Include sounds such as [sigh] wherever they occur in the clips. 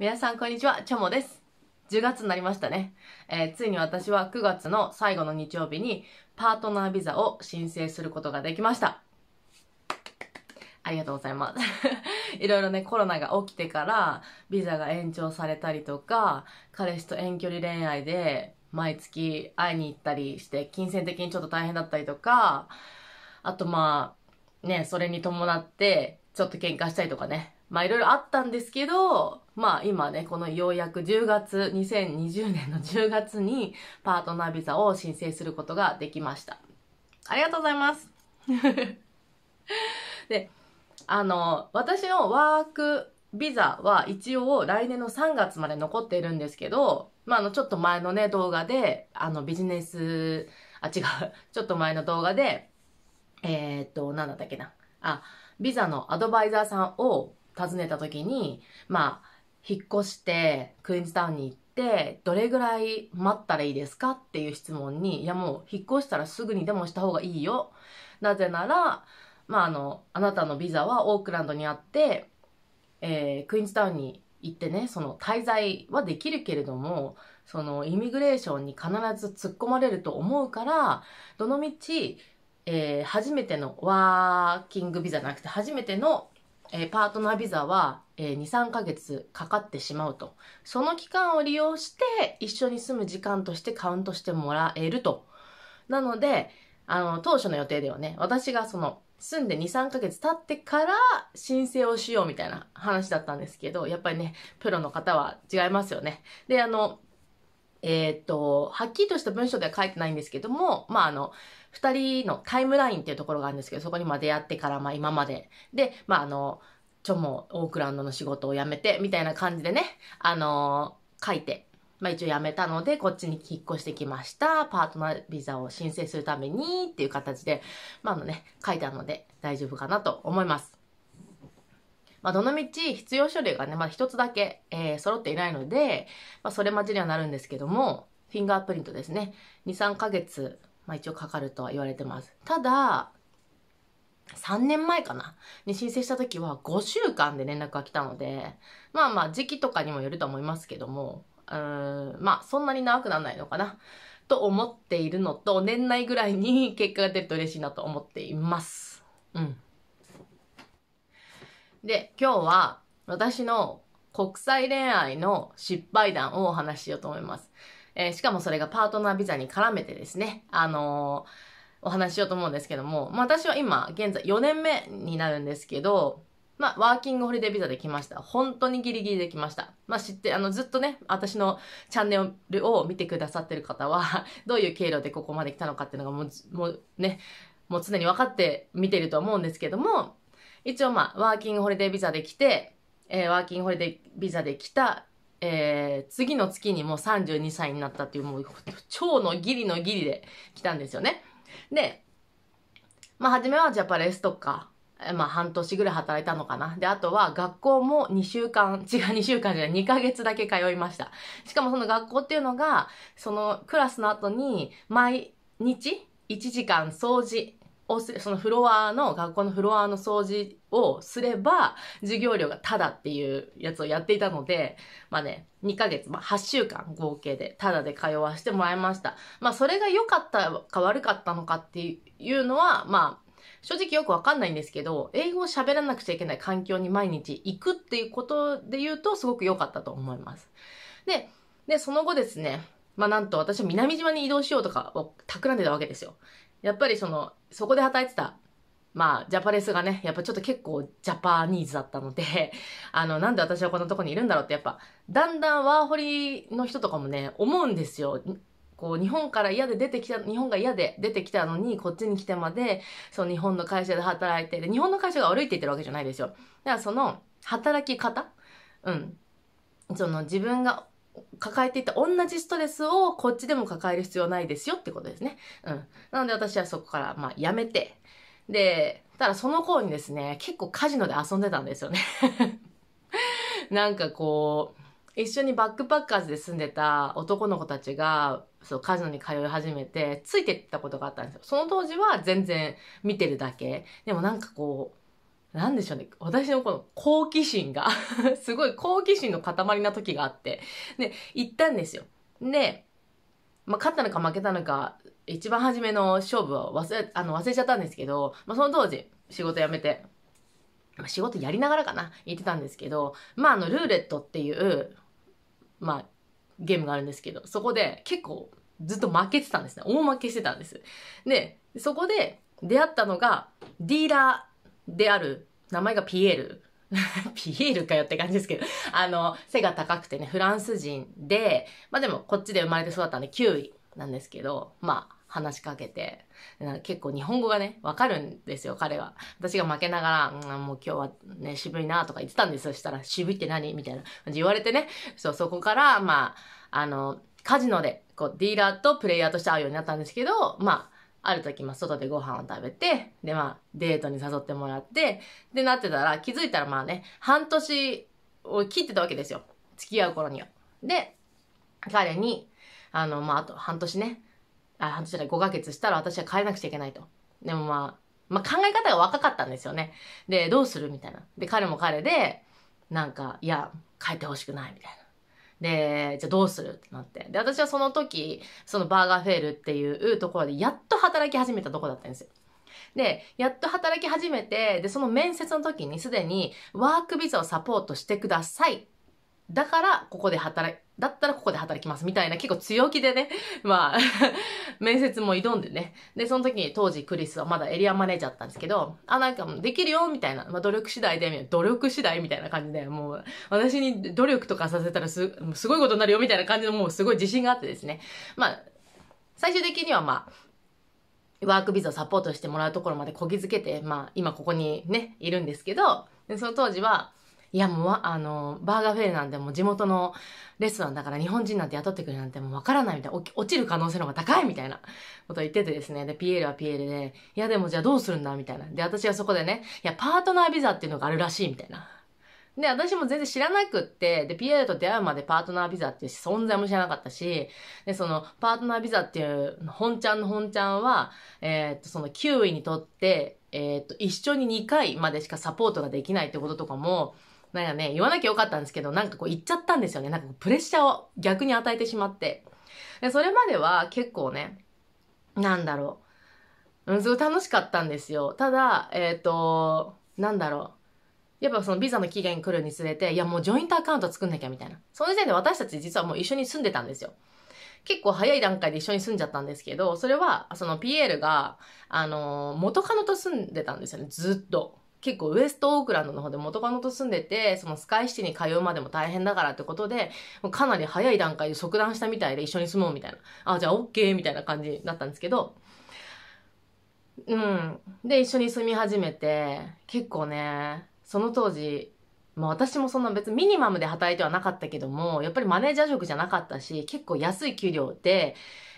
皆さんこんにちは、チョモです。10月になりましたね。えー、ついに私は9月の最後の日曜日にパートナービザを申請することができました。ありがとうございます。[laughs] いろいろね、コロナが起きてから、ビザが延長されたりとか、彼氏と遠距離恋愛で、毎月会いに行ったりして、金銭的にちょっと大変だったりとか、あとまあ、ね、それに伴って、ちょっと喧嘩したりとかね、まあいろいろあったんですけど、まあ今ね、このようやく10月、2020年の10月にパートナービザを申請することができました。ありがとうございます。[laughs] で、あの、私のワークビザは一応来年の3月まで残っているんですけど、まあ、あの、ちょっと前のね、動画で、あの、ビジネス、あ、違う、ちょっと前の動画で、えー、っと、なんだったっけな。あ、ビザのアドバイザーさんを訪ねた時に、まあ、引っ越してクイーンズタウンに行って、どれぐらい待ったらいいですかっていう質問に、いやもう引っ越したらすぐにでもした方がいいよ。なぜなら、まああの、あなたのビザはオークランドにあって、えー、クイーンズタウンに行ってね、その滞在はできるけれども、そのイミグレーションに必ず突っ込まれると思うから、どのみち、えー、初めてのワーキングビザじゃなくて初めてのえパートナービザは、えー、2、3ヶ月かかってしまうと。その期間を利用して一緒に住む時間としてカウントしてもらえると。なので、あの、当初の予定ではね、私がその、住んで2、3ヶ月経ってから申請をしようみたいな話だったんですけど、やっぱりね、プロの方は違いますよね。で、あの、えー、っと、はっきりとした文章では書いてないんですけども、まあ、あの、二人のタイムラインっていうところがあるんですけど、そこにまあ出会ってから、まあ今まで。で、まああの、ちょもオークランドの仕事を辞めて、みたいな感じでね、あのー、書いて、まあ一応辞めたので、こっちに引っ越してきました。パートナービザを申請するためにっていう形で、まああのね、書いてあるので大丈夫かなと思います。まあ、どのみち必要書類がね、まだ一つだけ、えー、揃っていないので、まあ、それ待ちにはなるんですけども、フィンガープリントですね。2、3ヶ月、まあ、一応かかるとは言われてます。ただ、3年前かなに申請した時は5週間で連絡が来たので、まあまあ時期とかにもよると思いますけども、うーん、まあそんなに長くならないのかなと思っているのと、年内ぐらいに結果が出ると嬉しいなと思っています。うん。で、今日は私の国際恋愛の失敗談をお話ししようと思います。えー、しかもそれがパートナービザに絡めてですね、あのー、お話ししようと思うんですけども、まあ、私は今、現在4年目になるんですけど、まあ、ワーキングホリデービザできました。本当にギリギリできました。まあ、知って、あの、ずっとね、私のチャンネルを見てくださってる方は、[laughs] どういう経路でここまで来たのかっていうのがもう、もうね、もう常に分かって見てると思うんですけども、一応まあ、ワーキングホリデービザで来て、えー、ワーキングホリデービザで来た、えー、次の月にもう32歳になったっていう、もう、超のギリのギリで来たんですよね。で、まあ、初めはジャパレスとか、まあ、半年ぐらい働いたのかな。で、あとは学校も2週間、違う2週間じゃない、2ヶ月だけ通いました。しかもその学校っていうのが、そのクラスの後に、毎日1時間掃除、をすそのフロアの、学校のフロアの掃除をすれば、授業料がタダっていうやつをやっていたので、まあね、2ヶ月、まあ8週間合計でタダで通わせてもらいました。まあそれが良かったか悪かったのかっていうのは、まあ、正直よくわかんないんですけど、英語を喋らなくちゃいけない環境に毎日行くっていうことで言うと、すごく良かったと思います。で、で、その後ですね、まあなんと私は南島に移動しようとかを企んでたわけですよ。やっぱりその、そこで働いてた、まあ、ジャパレスがね、やっぱちょっと結構ジャパニーズだったので、[laughs] あの、なんで私はこんなとこにいるんだろうって、やっぱ、だんだんワーホリの人とかもね、思うんですよ。こう、日本から嫌で出てきた、日本が嫌で出てきたのに、こっちに来てまで、その日本の会社で働いて、で、日本の会社が悪いって言ってるわけじゃないですよ。だからその、働き方うん。その自分が抱えていた同じストレスをこっちでも抱える必要ないですよってことですね。うん。なので私はそこから、まあ、やめて。で、ただその頃にですね、結構カジノで遊んでたんですよね [laughs] なんかこう、一緒にバックパッカーズで住んでた男の子たちが、そう、カジノに通い始めて、ついてったことがあったんですよ。その当時は全然見てるだけ。でもなんかこう、なんでしょうね。私のこの好奇心が [laughs] すごい好奇心の塊な時があって、で、行ったんですよ。で、まあ、勝ったのか負けたのか、一番初めの勝負は忘れ、あの、忘れちゃったんですけど、まあ、その当時、仕事辞めて、まあ、仕事やりながらかな、言ってたんですけど、まあ、あの、ルーレットっていう、まあ、ゲームがあるんですけど、そこで結構ずっと負けてたんですね。大負けしてたんです。で、そこで出会ったのが、ディーラー、である、名前がピエール。[laughs] ピエールかよって感じですけどあの、背が高くてね、フランス人で、まあでもこっちで生まれて育ったんで9位なんですけど、まあ、話しかけて、結構日本語がね、わかるんですよ、彼は。私が負けながら、うん、もう今日はね、渋いなとか言ってたんですよ。そしたら、渋いって何みたいな感じ言われてね、そう、そこから、まあ、あの、カジノで、こう、ディーラーとプレイヤーとして会うようになったんですけど、まあ、ある時、まあ、外でご飯を食べて、で、まあ、デートに誘ってもらって、で、なってたら、気づいたら、まあね、半年を切ってたわけですよ。付き合う頃には。で、彼に、あの、まあ、あと半年ね、あ、半年でゃ5ヶ月したら私は帰らなくちゃいけないと。でもまあ、まあ、考え方が若かったんですよね。で、どうするみたいな。で、彼も彼で、なんか、いや、帰ってほしくないみたいな。で、じゃあどうするってなって。で、私はその時、そのバーガーフェールっていうところで、やっと働き始めたとこだったんですよ。で、やっと働き始めて、で、その面接の時にすでにワークビザをサポートしてくださいだからここで働い、だったらここで働きますみたいな結構強気でね、[laughs] まあ [laughs] 面接も挑んでね。で、その時に当時クリスはまだエリアマネージャーだったんですけど、あ、なんかもうできるよみたいな、まあ努力次第で、努力次第みたいな感じで、もう私に努力とかさせたらす、すごいことになるよみたいな感じのもうすごい自信があってですね。まあ、最終的にはまあ、ワークビザをサポートしてもらうところまでこぎつけて、まあ今ここにね、いるんですけど、その当時は、いやもう、あの、バーガーフェイなんてもう地元のレストランだから日本人なんて雇ってくれなんてもうわからないみたいな、落ちる可能性の方が高いみたいな [laughs] こと言っててですね。で、ピエールはピエールで、いやでもじゃあどうするんだみたいな。で、私はそこでね、いや、パートナービザっていうのがあるらしいみたいな。で、私も全然知らなくって、で、ピエールと出会うまでパートナービザっていう存在も知らなかったし、で、その、パートナービザっていう、本ちゃんの本ちゃんは、えー、っと、その、9位にとって、えー、っと、一緒に2回までしかサポートができないってこととかも、なんかね、言わなきゃよかったんですけど、なんかこう言っちゃったんですよね。なんかプレッシャーを逆に与えてしまって。で、それまでは結構ね、なんだろう。うん、すごい楽しかったんですよ。ただ、えっ、ー、と、なんだろう。やっぱそのビザの期限来るにつれて、いやもうジョイントアカウント作んなきゃみたいな。その時点で私たち実はもう一緒に住んでたんですよ。結構早い段階で一緒に住んじゃったんですけど、それは、そのピエールが、あのー、元カノと住んでたんですよね、ずっと。結構ウエストオークランドの方で元カノと住んでて、そのスカイシティに通うまでも大変だからってことで、かなり早い段階で即断したみたいで一緒に住もうみたいな。あ、じゃあ OK みたいな感じだったんですけど、うん。で、一緒に住み始めて、結構ね、その当時、まあ私もそんな別にミニマムで働いてはなかったけども、やっぱりマネージャー職じゃなかったし、結構安い給料で、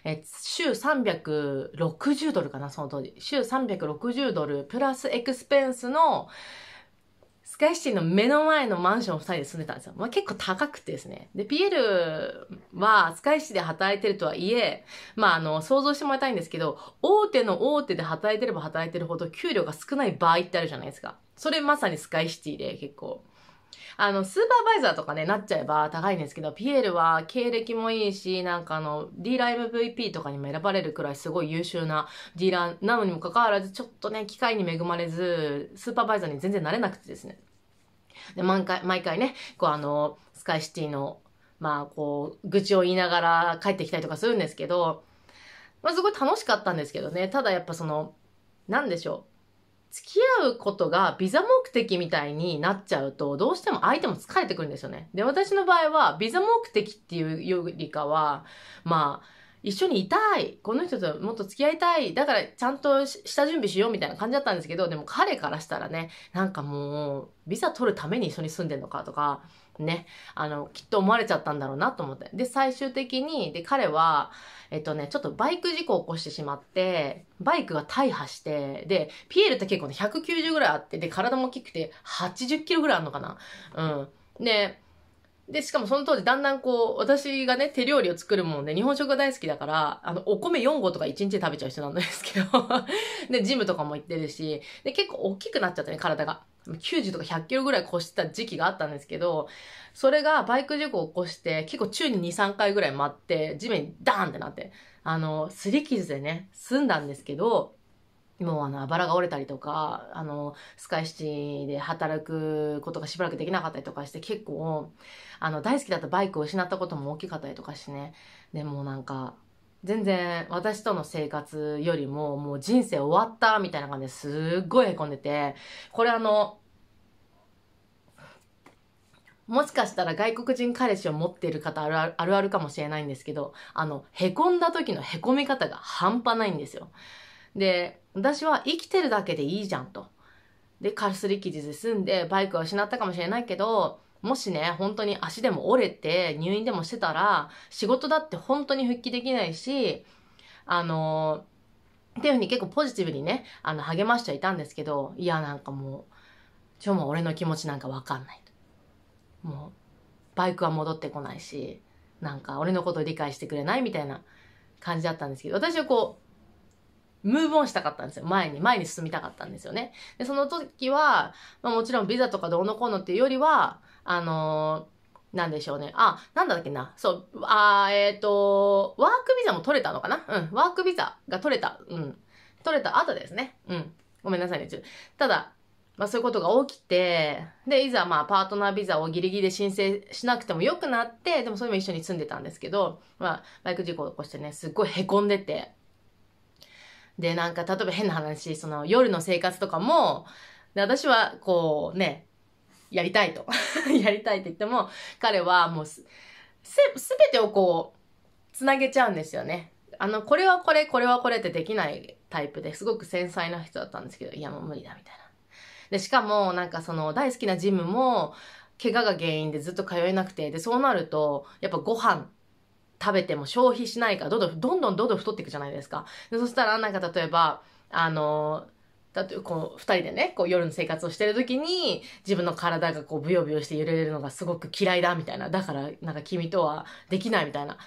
え週360ドルかな、その当時。週360ドル、プラスエクスペンスの、スカイシティの目の前のマンションを2人で住んでたんですよ。まあ、結構高くてですね。で、ピエールはスカイシティで働いてるとはいえ、まあ、あの、想像してもらいたいんですけど、大手の大手で働いてれば働いてるほど給料が少ない場合ってあるじゃないですか。それまさにスカイシティで結構。あの、スーパーバイザーとかね、なっちゃえば高いんですけど、ピエールは経歴もいいし、なんかあの、ディーラー MVP とかにも選ばれるくらいすごい優秀なディーラーなのにもかかわらず、ちょっとね、機会に恵まれず、スーパーバイザーに全然なれなくてですね。で、毎回、毎回ね、こうあの、スカイシティの、まあこう、愚痴を言いながら帰ってきたりとかするんですけど、まあすごい楽しかったんですけどね、ただやっぱその、なんでしょう。付き合うことがビザ目的みたいになっちゃうと、どうしても相手も疲れてくるんですよね。で、私の場合は、ビザ目的っていうよりかは、まあ、一緒にいたいこの人ともっと付き合いたいだからちゃんと下準備しようみたいな感じだったんですけど、でも彼からしたらね、なんかもう、ビザ取るために一緒に住んでんのかとか、ね、あの、きっと思われちゃったんだろうなと思って。で、最終的に、で、彼は、えっとね、ちょっとバイク事故を起こしてしまって、バイクが大破して、で、ピエールって結構ね、190ぐらいあって、で、体も大きくて、80キロぐらいあるのかな。うん。で、で、しかもその当時だんだんこう、私がね、手料理を作るもんで、日本食が大好きだから、あの、お米4合とか1日で食べちゃう人なんですけど [laughs] で、ジムとかも行ってるし、で、結構大きくなっちゃったね、体が。90とか100キロぐらい越してた時期があったんですけど、それがバイク事故を起こして、結構宙に2、3回ぐらい待って、地面にダーンってなって、あの、擦り傷でね、済んだんですけど、もうあの、あばらが折れたりとか、あの、スカイシティで働くことがしばらくできなかったりとかして、結構、あの、大好きだったバイクを失ったことも大きかったりとかしてね、でもなんか、全然私との生活よりももう人生終わったみたいな感じですっごいへこんでて、これあの、もしかしたら外国人彼氏を持っている方あるあるあるあるかもしれないんですけど、あの、こんだ時のこみ方が半端ないんですよ。で、私は生きてるだけでいいじゃんと。で、かすり傷で済んでバイクを失ったかもしれないけど、もしね、本当に足でも折れて入院でもしてたら、仕事だって本当に復帰できないし、あのー、っていうふうに結構ポジティブにね、あの、励ましちはいたんですけど、いや、なんかもう、今日も俺の気持ちなんかわかんない。もう、バイクは戻ってこないし、なんか俺のことを理解してくれないみたいな感じだったんですけど、私はこう、ムーブオンしたかったんですよ。前に、前に進みたかったんですよね。で、その時は、まあ、もちろんビザとかどうのこうのっていうよりは、あのー、なんでしょうね。あ、なんだっけな。そう、あえっ、ー、と、ワークビザも取れたのかなうん、ワークビザが取れた。うん。取れた後ですね。うん。ごめんなさいね。ちただ、まあそういうことが起きて、で、いざまあパートナービザをギリギリで申請しなくてもよくなって、でもそれも一緒に住んでたんですけど、まあバイク事故を起こしてね、すっごいへこんでて。で、なんか例えば変な話、その夜の生活とかも、で私はこうね、やりたいと [laughs] やりたいって言っても、彼はもうす、すべてをこう、つなげちゃうんですよね。あの、これはこれ、これはこれってできないタイプですごく繊細な人だったんですけど、いやもう無理だみたいな。で、しかもなんかその大好きなジムも、怪我が原因でずっと通えなくて、で、そうなると、やっぱご飯食べても消費しないから、どんどん、どんどんどんどん太っていくじゃないですか。でそしたら、なんか例えば、あのーだってこう、2人でね、こう夜の生活をしてる時に、自分の体がこう、ブヨブヨして揺れるのがすごく嫌いだ、みたいな。だから、なんか君とはできないみたいな。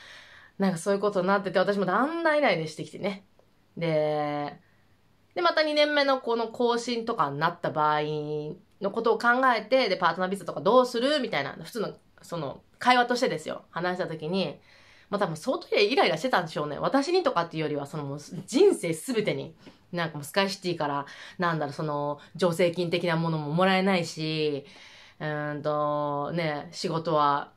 なんかそういうことになってて、私もだんだんイライラしてきてね。で、で、また2年目のこの更新とかになった場合のことを考えて、で、パートナービザとかどうするみたいな、普通の、その、会話としてですよ。話した時に、まあ多分相当イライラしてたんでしょうね。私にとかっていうよりは、その人生すべてになんかもうスカイシティから、なんだろう、その、助成金的なものももらえないし、うんと、ね、仕事は、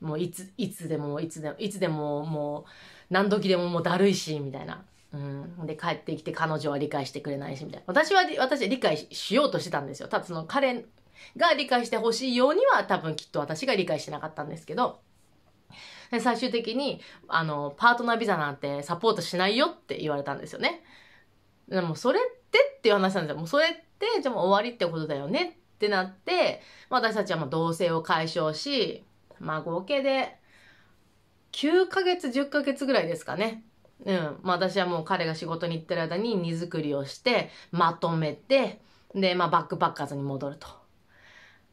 もういつ、いつでも、いつでも、いつでも、もう、何時でももうだるいし、みたいな。うん。で、帰ってきて彼女は理解してくれないし、みたいな。私は、私は理解しようとしてたんですよ。ただその彼が理解してほしいようには多分きっと私が理解してなかったんですけど、で最終的に、あの、パートナービザなんてサポートしないよって言われたんですよね。でもそれってっていう話なんですよ。もうそれってじゃあもう終わりってことだよねってなって、まあ、私たちはもう同棲を解消し、まあ合計で9ヶ月、10ヶ月ぐらいですかね。うん。まあ私はもう彼が仕事に行ってる間に荷造りをして、まとめて、で、まあバックパッカーズに戻ると。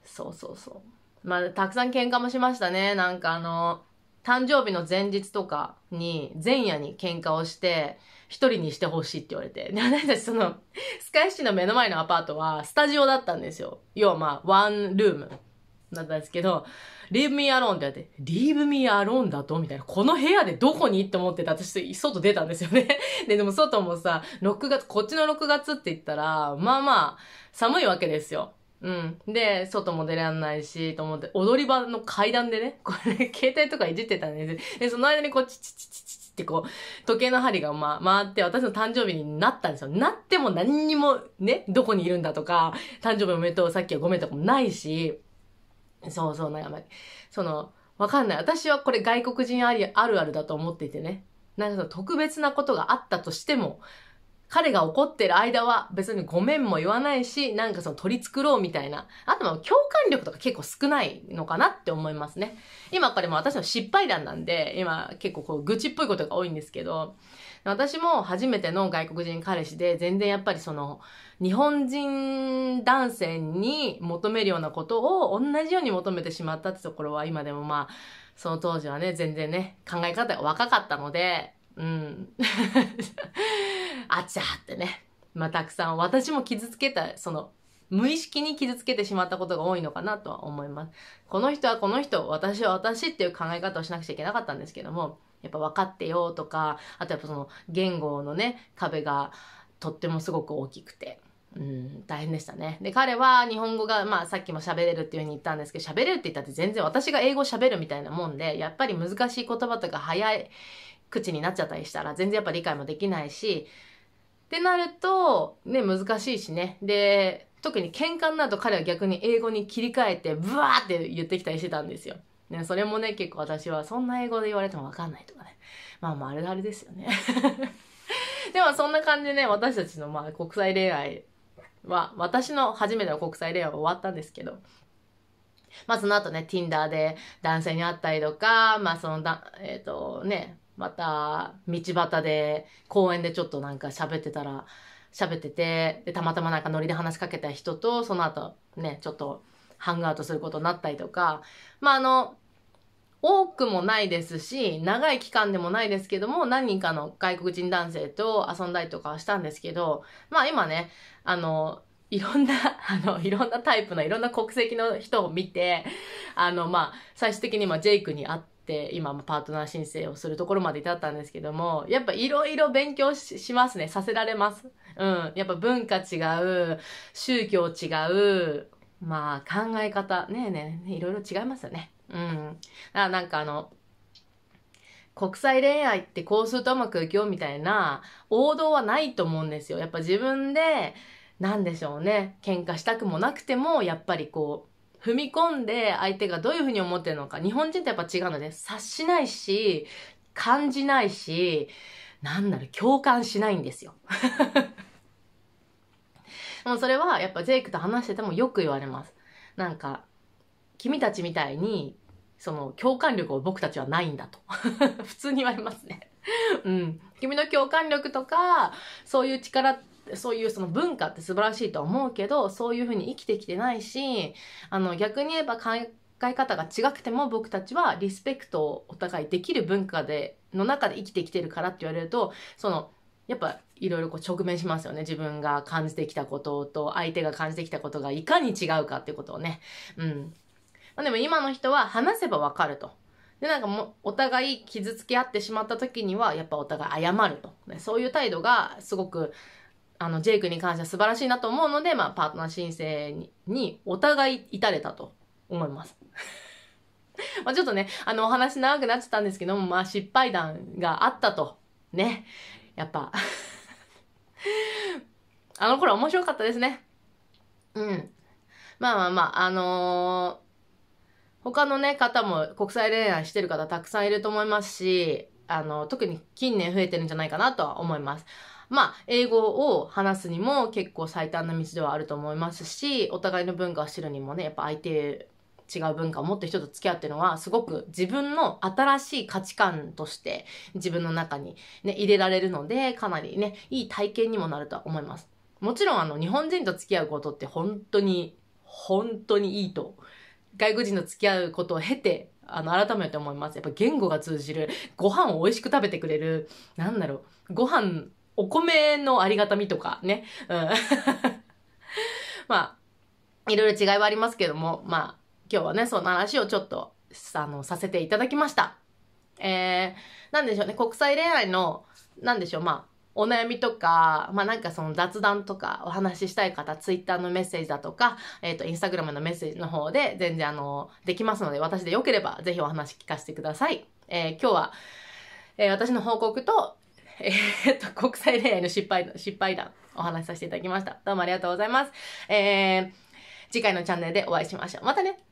そうそうそう。まあたくさん喧嘩もしましたね。なんかあの、誕生日の前日とかに、前夜に喧嘩をして、一人にしてほしいって言われて。で、私たちその、スカイシーの目の前のアパートは、スタジオだったんですよ。要はまあ、ワンルーム。だったんですけど、leave me alone って言われて、leave me alone だとみたいな。この部屋でどこにって思ってて、私、外出たんですよね。で、でも外もさ、6月、こっちの6月って言ったら、まあまあ、寒いわけですよ。うん。で、外も出らんないし、と思って、踊り場の階段でね、これ、携帯とかいじってたんですで、その間にこっち、チチチチってこう、時計の針が、ま、回って私の誕生日になったんですよ。なっても何にもね、どこにいるんだとか、誕生日おめでとう、さっきはごめんとかもないし、そうそう、なんか、その、わかんない。私はこれ外国人あり、あるあるだと思っていてね。なんかその特別なことがあったとしても、彼が怒ってる間は別にごめんも言わないし、なんかその取り繕うみたいな。あとは共感力とか結構少ないのかなって思いますね。今これも私の失敗談なんで、今結構こう愚痴っぽいことが多いんですけど、私も初めての外国人彼氏で全然やっぱりその日本人男性に求めるようなことを同じように求めてしまったってところは今でもまあ、その当時はね、全然ね、考え方が若かったので、うん。[laughs] あちゃってね。まあ、たくさん私も傷つけた、その、無意識に傷つけてしまったことが多いのかなとは思います。この人はこの人、私は私っていう考え方をしなくちゃいけなかったんですけども、やっぱ分かってよとか、あとやっぱその言語のね、壁がとってもすごく大きくて、うん、大変でしたね。で、彼は日本語が、まあさっきも喋れるっていう風に言ったんですけど、喋れるって言ったって全然私が英語喋るみたいなもんで、やっぱり難しい言葉とか早い口になっちゃったりしたら全然やっぱ理解もできないし、ってなると、ね、難しいしね。で、特に喧嘩になると彼は逆に英語に切り替えて、ブワーって言ってきたりしてたんですよ。ね、それもね、結構私はそんな英語で言われてもわかんないとかね。まあまあ、あるあるですよね。[laughs] でもそんな感じでね、私たちのまあ国際恋愛は、私の初めての国際恋愛は終わったんですけど、まあその後ね、Tinder で男性に会ったりとか、まあそのだ、えっ、ー、とね、また、道端で、公園でちょっとなんか喋ってたら、喋ってて、で、たまたまなんかノリで話しかけた人と、その後、ね、ちょっと、ハングアウトすることになったりとか、まあ、あの、多くもないですし、長い期間でもないですけども、何人かの外国人男性と遊んだりとかはしたんですけど、まあ今ね、あの、いろんな、[laughs] あの、いろんなタイプの、いろんな国籍の人を見て、あの、まあ、最終的にまジェイクに会って、今パートナー申請をするところまで至ったんですけども、やっぱいろいろ勉強しますね。させられます。うん。やっぱ文化違う、宗教違う、まあ、考え方、ねえねえ、ね、いろいろ違いますよね。うん。あなんかあの、国際恋愛ってこうするとうまくいくよみたいな王道はないと思うんですよ。やっぱ自分で何でしょうね喧嘩したくもなくてもやっぱりこう踏み込んで相手がどういうふうに思ってるのか日本人とやっぱ違うので察しないし感じないしなんだろ共感しないんですよ。で [laughs] もそれはやっぱジェイクと話しててもよく言われます。なんか君たちみたいにその共感力を僕たちはないんだと [laughs] 普通に言われますねうん。君の共感力とか、そういう力そういうその文化って素晴らしいと思うけど、そういうふうに生きてきてないし、あの、逆に言えば考え方が違くても僕たちはリスペクトをお互いできる文化で、の中で生きてきてるからって言われると、その、やっぱいろいろこう直面しますよね。自分が感じてきたことと相手が感じてきたことがいかに違うかっていうことをね。うん。まあ、でも今の人は話せばわかると。で、なんかもお互い傷つけ合ってしまった時には、やっぱお互い謝ると。ね、そういう態度がすごく、あの、ジェイクに関しては素晴らしいなと思うので、まあ、パートナー申請に、にお互い至れたと思います。[laughs] まあ、ちょっとね、あの、お話長くなっちゃったんですけども、まあ、失敗談があったと。ね。やっぱ [laughs] あの頃面白かったですね。うん。まあまあまあ、あのー、他のね、方も国際恋愛してる方たくさんいると思いますし、あの、特に近年増えてるんじゃないかなとは思います。まあ、英語を話すにも結構最短な道ではあると思いますし、お互いの文化を知るにもね、やっぱ相手、違う文化を持って人と付き合うっていうのは、すごく自分の新しい価値観として自分の中にね、入れられるので、かなりね、いい体験にもなるとは思います。もちろんあの、日本人と付き合うことって本当に、本当にいいと。外国人と付き合うことを経て、あの、改めて思います。やっぱ言語が通じる、ご飯を美味しく食べてくれる、なんだろう、ご飯お米のありがたみとかね。うん。[laughs] まあ、いろいろ違いはありますけども、まあ、今日はね、その話をちょっと、あの、させていただきました。えー、なんでしょうね、国際恋愛の、なんでしょう、まあ、お悩みとか、まあ、なんかその雑談とかお話ししたい方、ツイッターのメッセージだとか、えっ、ー、と、インスタグラムのメッセージの方で全然あの、できますので、私でよければぜひお話聞かせてください。えー、今日は、えー、私の報告と、えー、っと、国際恋愛の失敗、失敗談、お話しさせていただきました。どうもありがとうございます。えー、次回のチャンネルでお会いしましょう。またね